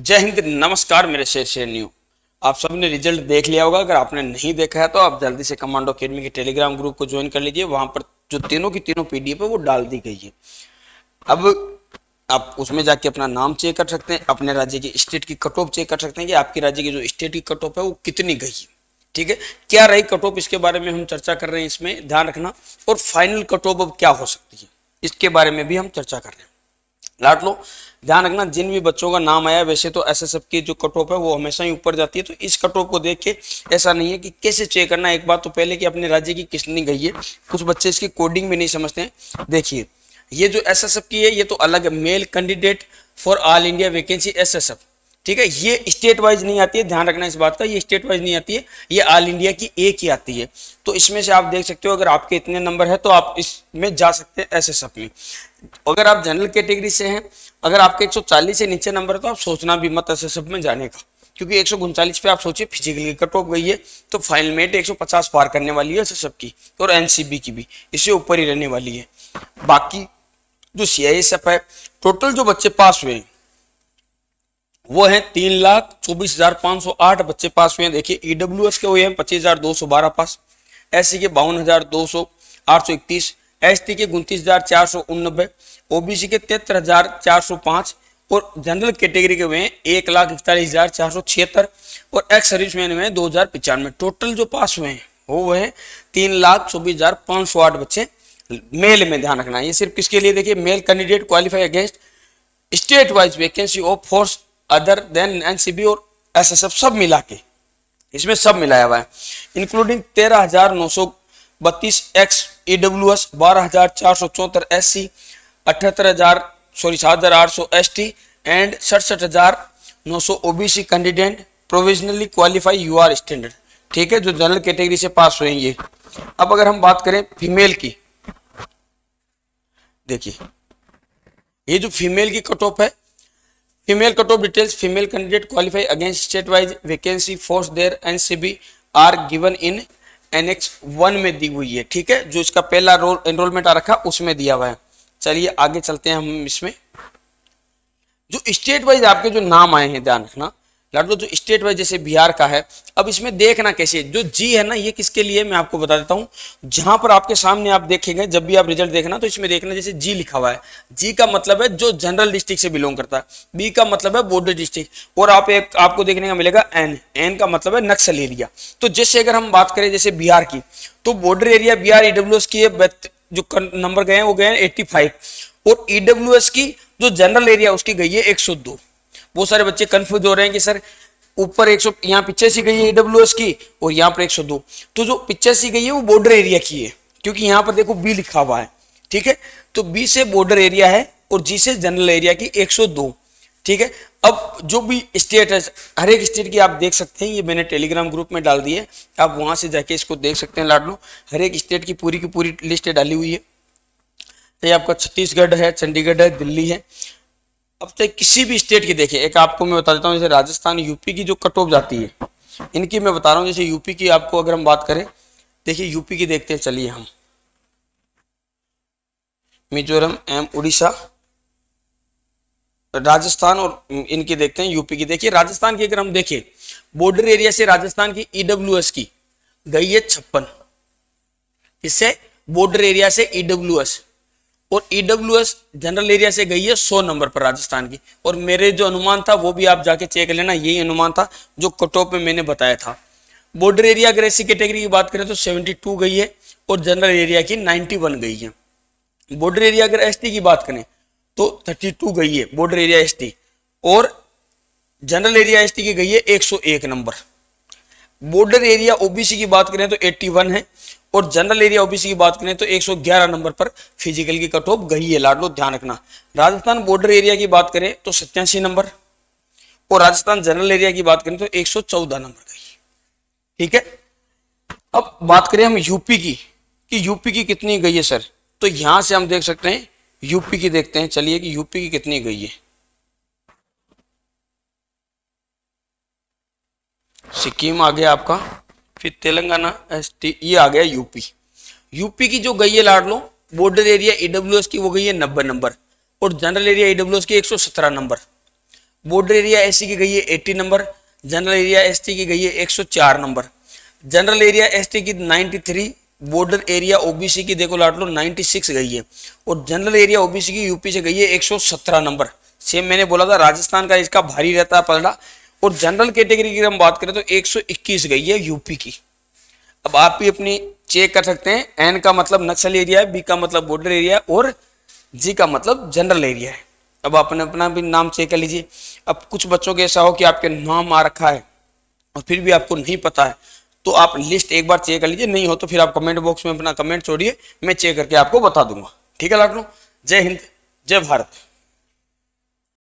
जय हिंद नमस्कार मेरे शेर शेर न्यू आप सबने रिजल्ट देख लिया होगा अगर आपने नहीं देखा है तो आप जल्दी से कमांडो अकेडमी के टेलीग्राम ग्रुप को ज्वाइन कर लीजिए वहां पर जो तीनों की तीनों पीडीएफ है वो डाल दी गई है अब आप उसमें जाके अपना नाम चेक कर सकते हैं अपने राज्य की स्टेट की कट ऑफ चेक कर सकते हैं कि आपके राज्य की जो स्टेट की कट ऑफ है वो कितनी गई है ठीक है क्या रही कट ऑफ इसके बारे में हम चर्चा कर रहे हैं इसमें ध्यान रखना और फाइनल कट ऑफ अब क्या हो सकती है इसके बारे में भी हम चर्चा कर रहे हैं लाट लो ध्यान रखना जिन भी बच्चों का नाम आया वैसे तो एस एस एफ की जो कट ऑफ है वो हमेशा ही ऊपर जाती है तो इस कट ऑफ को देख के ऐसा नहीं है कि कैसे चेक करना एक बात तो पहले कि अपने राज्य की किसनी गई है कुछ बच्चे इसकी कोडिंग भी नहीं समझते हैं देखिए ये जो एस एस एफ की है ये तो अलग है male candidate for all India vacancy S S F ठीक है ये स्टेट वाइज नहीं आती है ध्यान रखना इस बात का ये स्टेट वाइज नहीं आती है ये ऑल इंडिया की एक ही आती है तो इसमें से आप देख सकते हो अगर आपके इतने नंबर है तो आप इसमें जा सकते हैं एस एस में अगर आप जनरल कैटेगरी से हैं अगर आपके 140 से नीचे नंबर है तो आप सोचना भी मत एस में जाने का क्योंकि एक पे आप सोचिए फिजिकली कट ऑफ गई है तो फाइनल मेट एक पार करने वाली है एस की और एन की भी इससे ऊपर ही रहने वाली है बाकी जो सी है टोटल जो बच्चे पास हुए हैं वो है तीन लाख चौबीस हजार पांच सौ आठ बच्चे पास हुए हैं देखिए ईडब्ल्यू e के हुए हैं पच्चीस हजार दो सौ बारह पास एस के बावन हजार दो सौ आठ सौ इकतीस एस टी के उनतीस हजार चार सौ उन्नबे ओबीसी के तिहत्तर हजार चार सौ पांच और जनरल कैटेगरी के हुए हैं एक लाख इकतालीस हजार चार सौ छिहत्तर और एक्स सर्विसमैन हुए दो हजार पचानवे टोटल जो पास हुए हैं वो हुए हैं तीन लाख चौबीस हजार पांच सौ आठ बच्चे मेल में ध्यान रखना ये सिर्फ किसके लिए देखिए male candidate qualify against state wise vacancy of force other than N और एसएसएफ सब मिला के इसमें सब मिलाया हुआ है इंक्लूडिंग तेरह हजार नौ सौ बत्तीस एक्स ई डब्ल्यू एस बारह हजार चार सौ चौहत्तर एस सी अठहत्तर हजार सॉरी सात हजार आठ सौ एस टी एंड सड़सठ हजार नौ सौ O B C candidate provisionally qualify U R standard ठीक है जो जनरल कैटेगरी से पास हुए ये अब अगर हम बात करें फीमेल की देखिए ये जो फीमेल की कट ऑफ है female cut off details female candidate qualify against state wise vacancy force there N R given in annex one में दी हुई है ठीक है जो इसका पहला रोल एनरोलमेंट आ रखा उसमें दिया हुआ है चलिए आगे चलते हैं हम इसमें जो स्टेट वाइज आपके जो नाम आए हैं ध्यान रखना लाडो जो स्टेट वाइज जैसे बिहार का है अब इसमें देखना कैसे जो जी है ना ये किसके लिए मैं आपको बता देता हूँ जहां पर आपके सामने आप देखेंगे जब भी आप रिजल्ट देखना तो इसमें देखना जैसे जी लिखा हुआ है जी का मतलब है जो जनरल डिस्ट्रिक्ट से बिलोंग करता है बी का मतलब है बोर्डर डिस्ट्रिक्ट और आप एक आपको देखने का मिलेगा एन एन का मतलब है नक्सल एरिया तो जैसे अगर हम बात करें जैसे बिहार की तो border area Bihar EW e की जो नंबर गए हैं वो गए हैं एट्टी और ईडब्ल्यू e की जो जनरल एरिया उसकी गई है एक बहुत सारे बच्चे कंफ्यूज हो रहे हैं कि सर ऊपर 100 सौ यहाँ सी गई है ईडब्ल्यू की और यहाँ पर 102 तो जो सी गई है वो बॉर्डर एरिया की है क्योंकि यहाँ पर देखो बी लिखा हुआ है ठीक है तो बी से बॉर्डर एरिया है और जी से जनरल एरिया की 102 ठीक है अब जो भी स्टेट है हर एक स्टेट की आप देख सकते हैं ये मैंने टेलीग्राम ग्रुप में डाल दी है आप वहां से जाके इसको देख सकते हैं लाडलो हर एक स्टेट की पूरी की पूरी लिस्ट डाली हुई है ये आपका छत्तीसगढ़ है चंडीगढ़ है दिल्ली है अब चाहे किसी भी स्टेट की देखिए एक आपको मैं बता देता हूँ जैसे राजस्थान यूपी की जो कट ऑफ जाती है इनकी मैं बता रहा हूँ जैसे यूपी की आपको अगर हम बात करें देखिए यूपी की देखते हैं चलिए हम मिजोरम एम उड़ीसा राजस्थान और इनकी देखते हैं यूपी की देखिए राजस्थान की अगर हम देखें बॉर्डर एरिया से राजस्थान की ईडब्ल्यू e की गई है छप्पन इससे बॉर्डर एरिया से ईडब्ल्यू e और ईडब्ल्यू जनरल एरिया से गई है सौ नंबर पर राजस्थान की और मेरे जो अनुमान था वो भी आप जाके चेक लेना यही अनुमान था जो कटॉप में मैंने बताया था बॉर्डर एरिया अगर ऐसी कैटेगरी की बात करें तो 72 गई है और जनरल एरिया की 91 गई है बॉर्डर एरिया अगर एस की बात करें तो थर्टी गई है बॉर्डर एरिया एस और जनरल एरिया एस की गई है एक नंबर बॉर्डर एरिया ओबीसी की बात करें तो एट्टी है और जनरल एरिया ओबीसी की बात करें तो 111 नंबर पर फिजिकल की कट ऑफ गई है लाडलो ध्यान रखना राजस्थान बॉर्डर एरिया की बात करें तो सत्यासी नंबर और राजस्थान जनरल एरिया की बात करें तो 114 नंबर गई ठीक है अब बात करें हम यूपी की कि यूपी की कितनी गई है सर तो यहां से हम देख सकते हैं यूपी की देखते हैं चलिए कि यूपी की कितनी गई है सिक्किम आ गया आपका फिर तेलंगाना एस ये आ गया यूपी यूपी की जो गई है लाड लो बॉर्डर एरिया ईडब्ल्यू की वो गई है नब्बे नंबर और जनरल एरिया ईडब्ल्यू की एक नंबर बॉर्डर एरिया एस की गई है eighty number general area S की गई है एक नंबर जनरल एरिया एस की नाइन्टी बॉर्डर एरिया ओबीसी की देखो लाट लो नाइन्टी सिक्स गई है और जनरल एरिया ओबीसी की यूपी से गई है एक सौ सत्रह नंबर सेम मैंने बोला था राजस्थान का इसका भारी रहता है पलड़ा और जनरल कैटेगरी की हम बात करें तो 121 गई है यूपी की अब आप भी अपनी चेक कर सकते हैं एन का मतलब नक्सल एरिया है बी का मतलब बॉर्डर एरिया है और जी का मतलब जनरल एरिया है अब आपने अपना भी नाम चेक कर लीजिए अब कुछ बच्चों के ऐसा हो कि आपके नाम आ रखा है और फिर भी आपको नहीं पता है तो आप लिस्ट एक बार चेक कर लीजिए नहीं हो तो फिर आप कमेंट बॉक्स में अपना कमेंट छोड़िए मैं चेक करके आपको बता दूंगा ठीक है लाखनऊ जय हिंद जय भारत